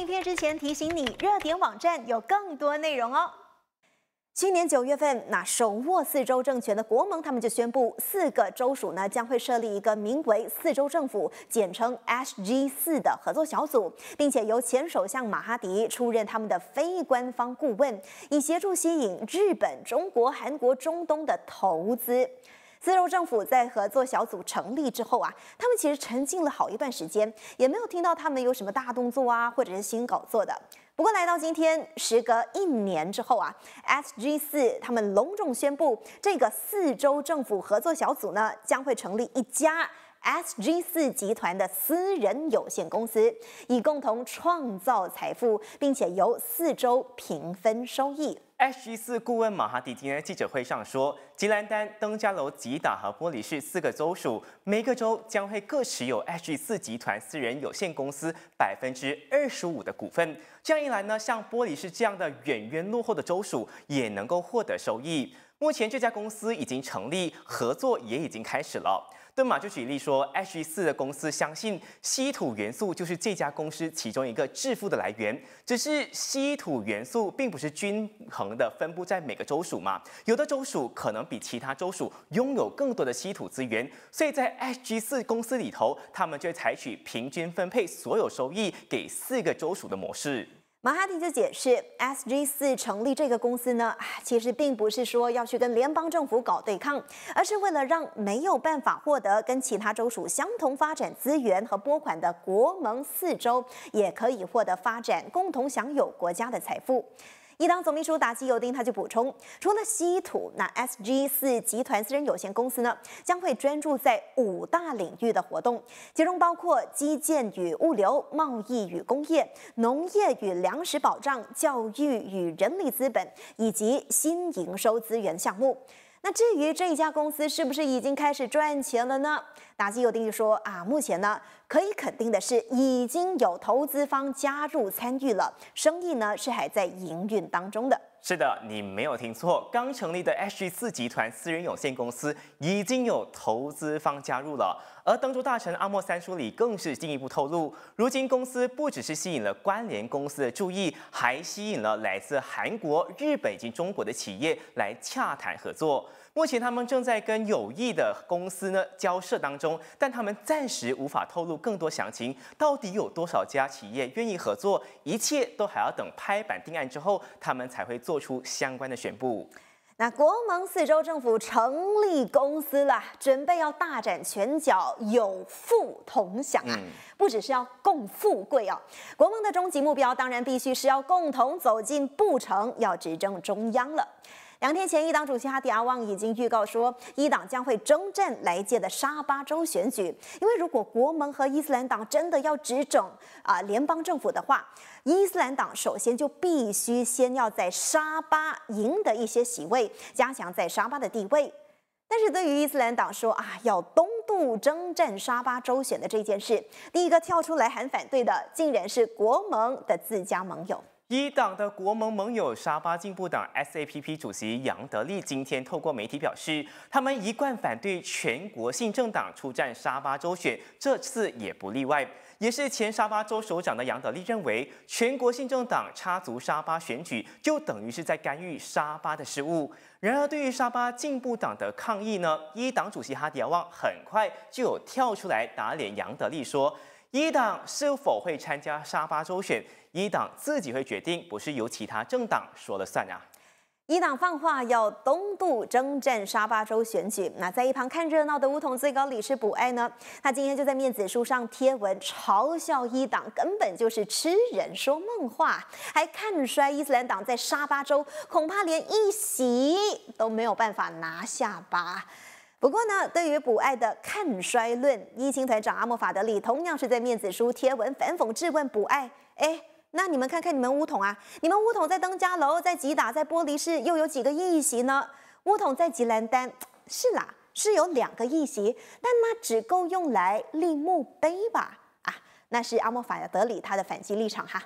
影片之前提醒你，热点网站有更多内容哦。去年九月份，那手握四州政权的国盟，他们就宣布四个州属呢将会设立一个名为“四州政府”（简称 SG 四）的合作小组，并且由前首相马哈迪出任他们的非官方顾问，以协助吸引日本、中国、韩国、中东的投资。自州政府在合作小组成立之后啊，他们其实沉静了好一段时间，也没有听到他们有什么大动作啊，或者是新搞作的。不过来到今天，时隔一年之后啊，S G 四他们隆重宣布，这个四州政府合作小组呢，将会成立一家 S G 四集团的私人有限公司，以共同创造财富，并且由四州平分收益。H G 四顾问马哈迪今天记者会上说，吉兰丹、登嘉楼、吉打和玻璃市四个州属，每个州将会各持有 H G 四集团私人有限公司百分之二十五的股份。这样一来呢，像玻璃市这样的远远落后的州属也能够获得收益。目前这家公司已经成立，合作也已经开始了。敦马就举例说，H G 四的公司相信稀土元素就是这家公司其中一个致富的来源。只是稀土元素并不是均衡。的分布在每个州属嘛，有的州属可能比其他州属拥有更多的稀土资源，所以在 S G 四公司里头，他们就采取平均分配所有收益给四个州属的模式。马哈廷就解释，S G 四成立这个公司呢，其实并不是说要去跟联邦政府搞对抗，而是为了让没有办法获得跟其他州属相同发展资源和拨款的国盟四州，也可以获得发展，共同享有国家的财富。一党总秘书达击尤丁，他就补充，除了稀土，那 SG 四集团私人有限公司呢，将会专注在五大领域的活动，其中包括基建与物流、贸易与工业、农业与粮食保障、教育与人力资本，以及新营收资源项目。那至于这家公司是不是已经开始赚钱了呢？打击有定义说啊，目前呢可以肯定的是已经有投资方加入参与了，生意呢是还在营运当中的。是的，你没有听错，刚成立的 H 四集团私人有限公司已经有投资方加入了。而当珠大臣阿莫三叔里更是进一步透露，如今公司不只是吸引了关联公司的注意，还吸引了来自韩国、日本及中国的企业来洽谈合作。目前他们正在跟有意的公司呢交涉当中，但他们暂时无法透露更多详情。到底有多少家企业愿意合作？一切都还要等拍板定案之后，他们才会做出相关的宣布。那国盟四州政府成立公司了，准备要大展拳脚，有富同享啊，不只是要共富贵哦。国盟的终极目标当然必须是要共同走进布城，要执政中央了。两天前，一党主席哈迪阿旺已经预告说，一党将会征战来届的沙巴州选举。因为如果国盟和伊斯兰党真的要执政啊，联邦政府的话，伊斯兰党首先就必须先要在沙巴赢得一些席位，加强在沙巴的地位。但是，对于伊斯兰党说啊，要东渡征战沙巴州选的这件事，第一个跳出来喊反对的，竟然是国盟的自家盟友。一党的国盟盟友沙巴进步党 （SAPP） 主席杨德利今天透过媒体表示，他们一贯反对全国性政党出战沙巴州选，这次也不例外。也是前沙巴州首长的杨德利认为，全国性政党插足沙巴选举，就等于是在干预沙巴的事务。然而，对于沙巴进步党的抗议呢，一党主席哈迪亚旺很快就有跳出来打脸杨德利说。一党是否会参加沙巴州选？一党自己会决定，不是由其他政党说了算啊。一党放话要东渡征战沙巴州选举，那在一旁看热闹的巫统最高理事卜埃呢？他今天就在面子书上贴文，嘲笑一党根本就是吃人说梦话，还看衰伊斯兰党在沙巴州恐怕连一席都没有办法拿下吧。不过呢，对于补爱的看衰论，一星团长阿莫法德里同样是在面子书贴文反讽质问补爱：哎，那你们看看你们乌统啊，你们乌统在登嘉楼、在吉打、在玻璃市又有几个议席呢？乌统在吉兰丹是啦，是有两个议席，但那只够用来立墓碑吧？啊，那是阿莫法德里他的反击立场哈。